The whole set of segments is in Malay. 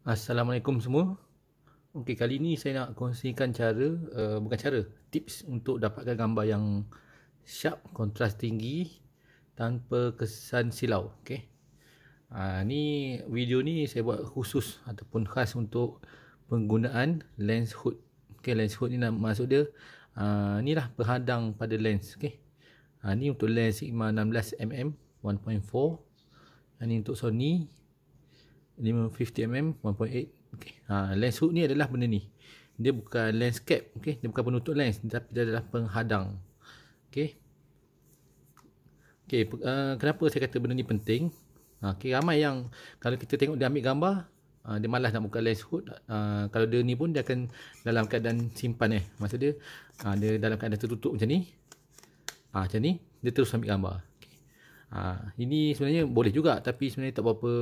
Assalamualaikum semua. Okey, kali ni saya nak kongsikan cara uh, bukan cara, tips untuk dapatkan gambar yang sharp, kontras tinggi tanpa kesan silau, okey. Ah uh, ni video ni saya buat khusus ataupun khas untuk penggunaan lens hood. Okey, lens hood ni nak masuk dia ah ha, uh, inilah penghadang pada lens, okey. Ah uh, ni untuk lens Sigma 16mm 1.4. Ini untuk Sony 50mm 1.8 okay. ha, lens hood ni adalah benda ni dia bukan lens cap okay. dia bukan penutup lens tapi dia adalah penghadang Okey. Okey. uh, kenapa saya kata benda ni penting ha, okay, ramai yang kalau kita tengok dia ambil gambar Uh, dia malas nak buka lens hood uh, kalau dia ni pun dia akan dalam keadaan simpan eh Maksudnya dia uh, dia dalam keadaan tertutup macam ni uh, macam ni dia terus ambil gambar Ha, ini sebenarnya boleh juga tapi sebenarnya tak apa-apa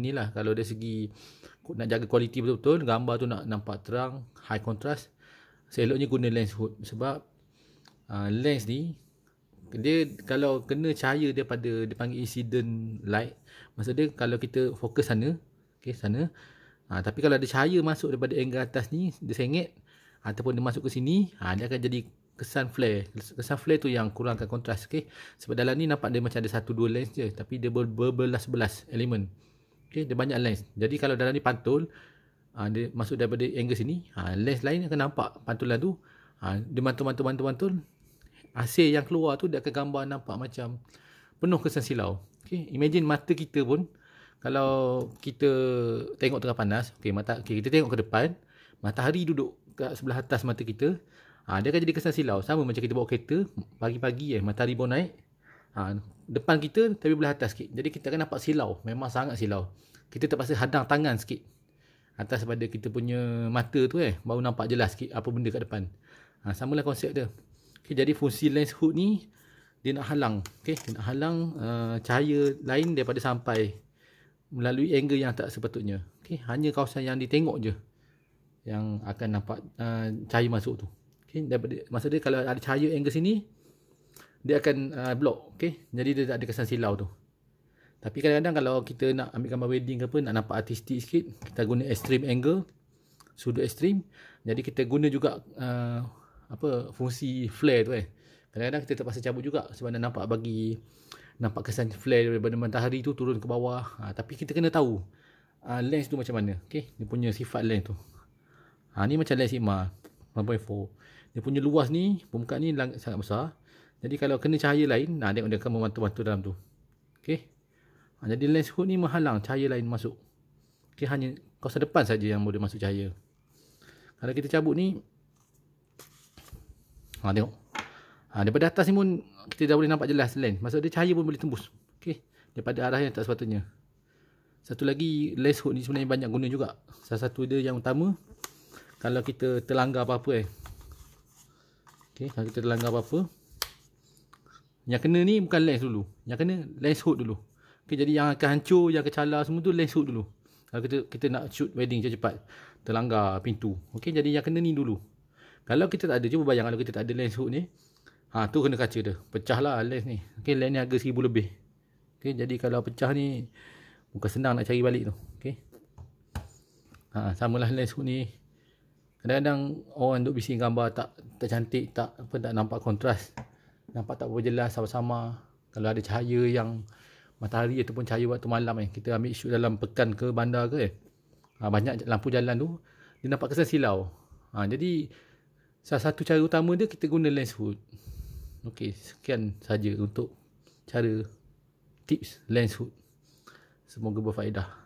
ni lah kalau dari segi nak jaga kualiti betul-betul gambar tu nak nampak terang high contrast seeloknya guna lens hood sebab uh, lens ni dia kalau kena cahaya dia pada dipanggil incident light maksud dia kalau kita fokus sana okey sana ha, tapi kalau ada cahaya masuk daripada angle atas ni dia sengit ataupun dia masuk ke sini ha, dia akan jadi kesan flare kesan flare tu yang kurangkan kontras okey sebab dalam ni nampak dia macam ada satu dua lens je tapi dia berbelas-belas elemen okey dia banyak lens jadi kalau dalam ni pantul ha, dia masuk daripada angle sini ha, lens lain akan nampak pantulan tu ha, dia mantul-mantul-mantul-mantul hasil yang keluar tu dia akan gambar nampak macam penuh kesan silau okey imagine mata kita pun kalau kita tengok tengah panas okey mata okay, kita tengok ke depan matahari duduk kat sebelah atas mata kita Ha, dia akan jadi kesan silau. Sama macam kita bawa kereta, pagi-pagi eh, matahari baru naik. Ha, depan kita, tapi belah atas sikit. Jadi kita akan nampak silau. Memang sangat silau. Kita terpaksa hadang tangan sikit. Atas pada kita punya mata tu eh, baru nampak jelas sikit apa benda kat depan. Ha, samalah konsep dia. Okay, jadi fungsi lens hood ni, dia nak halang. Okay, dia nak halang uh, cahaya lain daripada sampai melalui angle yang tak sepatutnya. Okay, hanya kawasan yang ditengok je yang akan nampak uh, cahaya masuk tu. Okay, daripada, masa dia kalau ada cahaya angle sini, dia akan uh, block. Okay, jadi dia tak ada kesan silau tu. Tapi kadang-kadang kalau kita nak ambil gambar wedding ke apa, nak nampak artistik sikit, kita guna extreme angle, sudut extreme. Jadi kita guna juga uh, apa fungsi flare tu eh. Kadang-kadang kita terpaksa cabut juga sebab nak nampak bagi nampak kesan flare daripada matahari tu turun ke bawah. Ha, tapi kita kena tahu uh, lens tu macam mana. Okay, dia punya sifat lens tu. Ha, ni macam lens Sigma 1.4 dia punya luas ni permukaan ni sangat besar jadi kalau kena cahaya lain nah dia, akan membantu-bantu dalam tu okey ah, jadi lens hood ni menghalang cahaya lain masuk okey hanya kawasan depan saja yang boleh masuk cahaya kalau kita cabut ni ha tengok ha daripada atas ni pun kita dah boleh nampak jelas lens maksud dia cahaya pun boleh tembus okey daripada arah yang tak sepatutnya satu lagi lens hood ni sebenarnya banyak guna juga salah satu dia yang utama kalau kita terlanggar apa-apa eh Okay, kalau kita terlanggar apa-apa. Yang kena ni bukan lens dulu. Yang kena lens hood dulu. Okay, jadi yang akan hancur, yang kecalar semua tu lens hood dulu. Kalau kita kita nak shoot wedding cepat-cepat, terlanggar pintu. Okay, jadi yang kena ni dulu. Kalau kita tak ada, cuba bayang kalau kita tak ada lens hood ni. Ha, tu kena kaca dia. Pecahlah lens ni. Okay, lens ni harga RM1,000 lebih. Okay, jadi kalau pecah ni, bukan senang nak cari balik tu. Okay, Ha, samalah lens hood ni. Kadang-kadang orang duk bising gambar tak tak cantik, tak apa tak nampak kontras. Nampak tak berjelas jelas sama-sama. Kalau ada cahaya yang matahari ataupun cahaya waktu malam eh kita ambil shoot dalam pekan ke bandar ke eh. Ha, banyak lampu jalan tu dia nampak kesan silau. Ha, jadi salah satu cara utama dia kita guna lens hood. Okey, sekian saja untuk cara tips lens hood. Semoga bermanfaat.